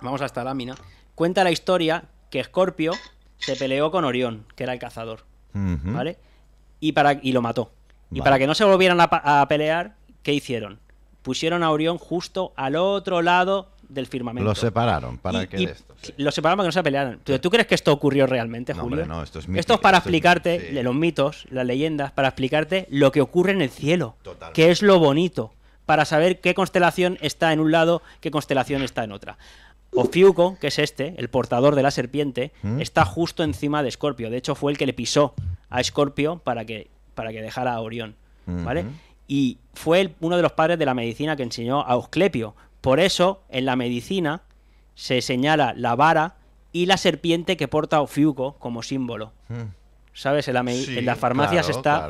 vamos a esta lámina, cuenta la historia que Escorpio se peleó con Orión, que era el cazador, ¿vale? Y, para, y lo mató. Y para que no se volvieran a, pelear, ¿qué hicieron? Pusieron a Orión justo al otro lado del firmamento. Lo separaron para que de esto, separaron para que no se pelearan. ¿Tú, ¿tú crees que esto ocurrió realmente, no, no, esto, es esto es para explicarte los mitos, las leyendas, para explicarte lo que ocurre en el cielo, que es lo bonito, para saber qué constelación está en un lado, qué constelación está en otra. Ofiuco, que es este, el portador de la serpiente, ¿Mm? está justo encima de Escorpio. De hecho, fue el que le pisó a Escorpio para que, para que dejara a Orión. ¿Vale? Y fue uno de los padres de la medicina que enseñó a Ausclepio. Por eso, en la medicina se señala la vara y la serpiente que porta Ofiuco como símbolo. ¿Sabes? En, la las farmacias está.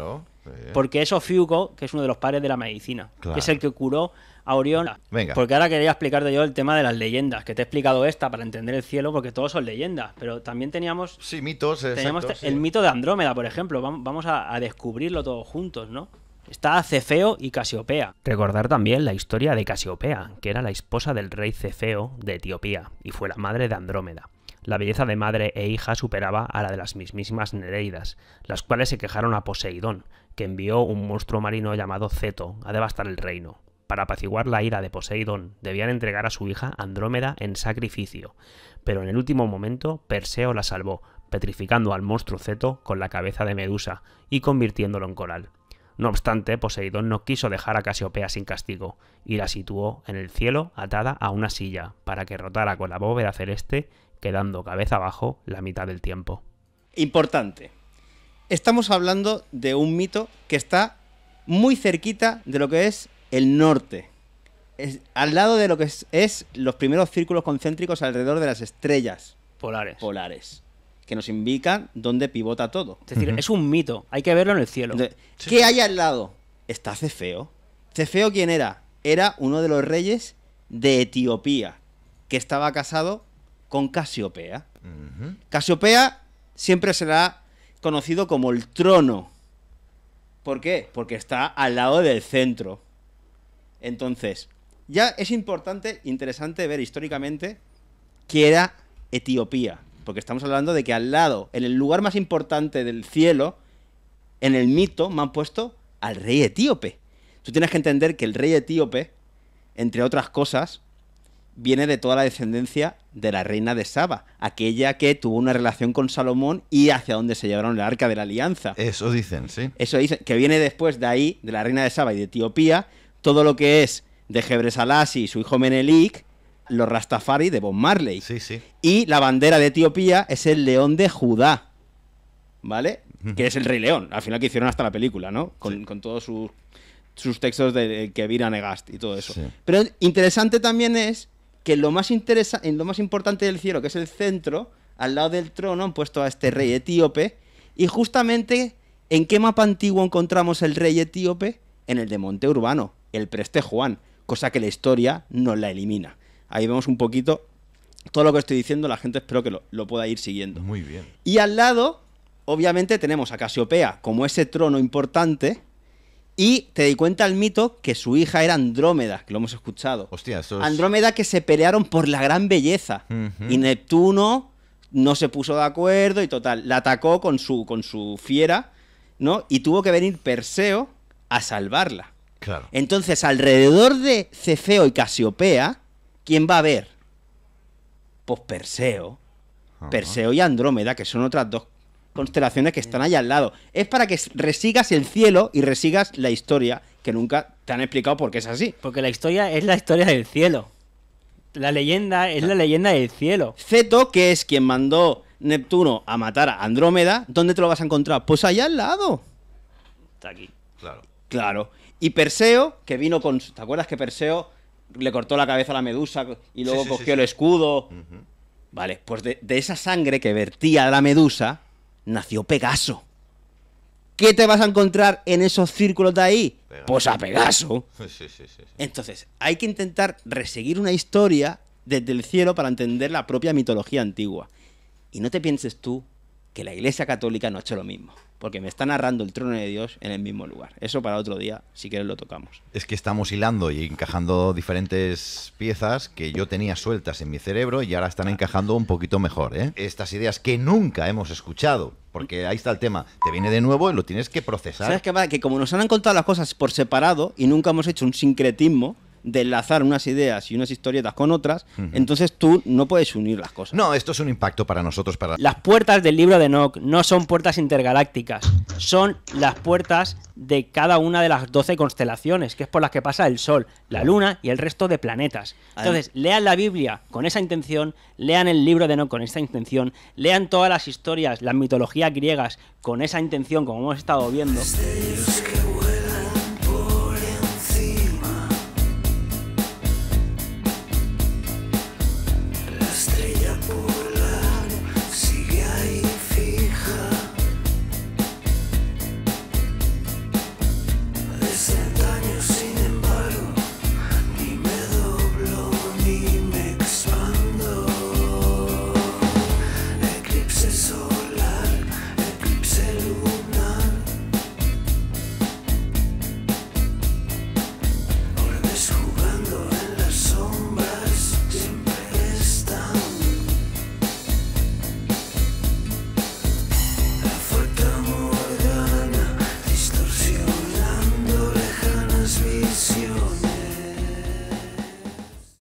Porque es Ofiuco, que es uno de los padres de la medicina, que es el que curó a Venga. Porque ahora quería explicarte yo el tema de las leyendas, que te he explicado esta para entender el cielo, porque todos son leyendas, pero también teníamos... Sí, mitos. Teníamos el mito de Andrómeda, por ejemplo, vamos a, a descubrirlo todos juntos, ¿no? Está Cefeo y Casiopea. Recordar también la historia de Casiopea, que era la esposa del rey Cefeo de Etiopía y fue la madre de Andrómeda. La belleza de madre e hija superaba a la de las mismísimas Nereidas, las cuales se quejaron a Poseidón, que envió un monstruo marino llamado Ceto a devastar el reino para apaciguar la ira de Poseidón, debían entregar a su hija Andrómeda en sacrificio, pero en el último momento Perseo la salvó, petrificando al monstruo Zeto con la cabeza de Medusa y convirtiéndolo en coral. No obstante, Poseidón no quiso dejar a Casiopea sin castigo y la situó en el cielo atada a una silla para que rotara con la bóveda celeste, quedando cabeza abajo la mitad del tiempo. Importante. Estamos hablando de un mito que está muy cerquita de lo que es el norte. Es, al lado de lo que es, los primeros círculos concéntricos alrededor de las estrellas polares. Polares. Que nos indican dónde pivota todo. Es decir, es un mito. Hay que verlo en el cielo. ¿Qué hay al lado? Está Cefeo. ¿Cefeo quién era? Era uno de los reyes de Etiopía, que estaba casado con Casiopea. Casiopea siempre será conocido como el trono. ¿Por qué? Porque está al lado del centro. Entonces, ya es importante, interesante ver históricamente que era Etiopía. Porque estamos hablando de que al lado, en el lugar más importante del cielo, en el mito, me han puesto al rey etíope. Tú tienes que entender que el rey etíope, entre otras cosas, viene de toda la descendencia de la reina de Saba, aquella que tuvo una relación con Salomón y hacia donde se llevaron el arca de la alianza. Eso dicen, sí. Eso dicen, que viene después de ahí, de la reina de Saba y de Etiopía, todo lo que es de Hebre Salasi y su hijo Menelik, los Rastafari de Bob Marley. Sí, sí. Y la bandera de Etiopía es el león de Judá, ¿vale? Que es el Rey León, al final que hicieron hasta la película, ¿no? Con, todos sus, sus textos de Kevin Negast y todo eso. Pero interesante también es que lo más interesa, en lo más importante del cielo, que es el centro, al lado del trono han puesto a este rey etíope. Y justamente, ¿en qué mapa antiguo encontramos el rey etíope? En el de Monte Urbano el preste Juan, cosa que la historia nos la elimina. Ahí vemos un poquito todo lo que estoy diciendo, la gente espero que lo, pueda ir siguiendo. Muy bien. Y al lado, obviamente, tenemos a Casiopea como ese trono importante. Y te di cuenta al mito que su hija era Andrómeda, que lo hemos escuchado. Hostia, Andrómeda que se pelearon por la gran belleza. Y Neptuno no se puso de acuerdo y total, la atacó con su, con su fiera, ¿no? Y tuvo que venir Perseo a salvarla. Entonces, alrededor de Cefeo y Casiopea, ¿quién va a ver? Pues Perseo. Perseo y Andrómeda, que son otras dos constelaciones que están allá al lado. Es para que resigas el cielo y resigas la historia, que nunca te han explicado por qué es así. Porque la historia es la historia del cielo. La leyenda es la leyenda del cielo. Ceto, que es quien mandó Neptuno a matar a Andrómeda, ¿dónde te lo vas a encontrar? Pues allá al lado. Está aquí. Claro. Claro. Y Perseo, que vino con. ¿Te acuerdas que Perseo le cortó la cabeza a la medusa y luego cogió el escudo? Vale, pues de, esa sangre que vertía la medusa, nació Pegaso. ¿Qué te vas a encontrar en esos círculos de ahí? Pues a Pegaso. Entonces, hay que intentar reseguir una historia desde el cielo para entender la propia mitología antigua. Y no te pienses tú que la Iglesia Católica no ha hecho lo mismo. Porque me está narrando el trono de Dios en el mismo lugar. Eso para otro día, si quieres lo tocamos. Es que estamos hilando y encajando diferentes piezas que yo tenía sueltas en mi cerebro y ahora están encajando un poquito mejor. ¿eh? Estas ideas que nunca hemos escuchado, porque ahí está el tema. Te viene de nuevo y lo tienes que procesar. ¿Sabes qué pasa? Que como nos han contado las cosas por separado y nunca hemos hecho un sincretismo, de enlazar unas ideas y unas historietas con otras, entonces tú no puedes unir las cosas. No, esto es un impacto para nosotros. Para... Las puertas del libro de Nock no son puertas intergalácticas, son las puertas de cada una de las 12 constelaciones, que es por las que pasa el Sol, la Luna y el resto de planetas. Entonces, lean la Biblia con esa intención, lean el libro de Nock con esa intención, lean todas las historias, las mitologías griegas con esa intención, como hemos estado viendo.